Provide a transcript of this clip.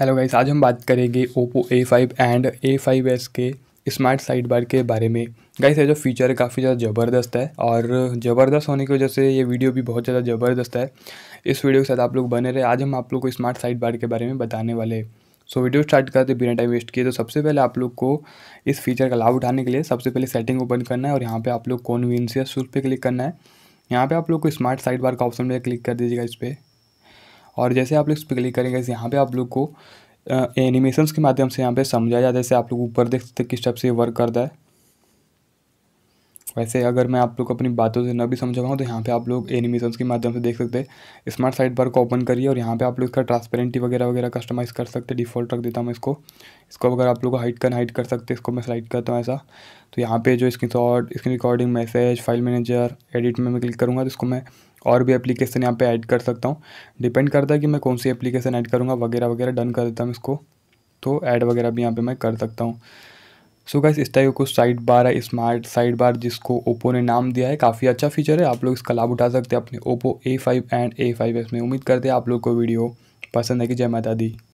hello guys आज हम बात करेंगे Oppo A five and A five S के स्मार्ट साइड बार के बारे में गाइस ये जो फीचर है काफ़ी ज़्यादा ज़बरदस्त है और ज़बरदस्त होने की वजह से ये वीडियो भी बहुत ज़्यादा ज़बरदस्त है इस वीडियो के साथ आप लोग बने रहे आज हम आप लोग को स्मार्ट साइड बार के बारे में बताने वाले सो वीडियो स्टार्ट करते बिना टाइम वेस्ट किए तो सबसे पहले आप लोग को इस फीचर का लाभ उठाने के लिए सबसे पहले सेटिंग ओपन करना है और यहाँ पर आप लोग कॉन्वीनसियस उस पर क्लिक करना है यहाँ पर आप लोग को स्मार्ट साइड बार का ऑप्शन में क्लिक कर दीजिएगा इस पर और जैसे आप लोग इस पर क्लिक करेंगे यहाँ पे आप लोग को एनिमेशंस के माध्यम से यहाँ पे समझाया जाता है जैसे आप लोग ऊपर देख सकते किस टाइप से वर्क करता है वैसे अगर मैं आप लोग को अपनी बातों से न भी समझा पाऊँ तो यहाँ पे आप लोग एनिमेशन के माध्यम से देख सकते हैं स्मार्ट साइड बार को ओपन करिए और यहाँ पे आप लोग इसका ट्रांसपेरेंटी वगैरह वगैरह कस्टमाइज़ कर सकते हैं डिफ़ॉल्ट रख देता हूँ इसको इसको अगर आप लोग हाइट कर हाइट कर सकते इसको मैं स्लाइड करता हूँ ऐसा तो यहाँ पर जो screen shot screen recording message file manager edit में मैं क्लिक करूँगा तो इसको मैं और भी एप्लीकेशन यहाँ पर ऐड कर सकता हूँ डिपेंड करता है कि मैं कौन सी एप्लीकेशन ऐड करूँगा वगैरह वगैरह डन कर देता हूँ इसको तो ऐड वगैरह भी यहाँ पर मैं कर सकता हूँ सो गाइस इस टाइप को साइड बार है स्मार्ट साइड बार जिसको ओप्पो ने नाम दिया है काफ़ी अच्छा फीचर है आप लोग इसका लाभ उठा सकते हैं अपने Oppo A five and A five S में उम्मीद करते हैं आप लोग को वीडियो पसंद है कि जय माता दी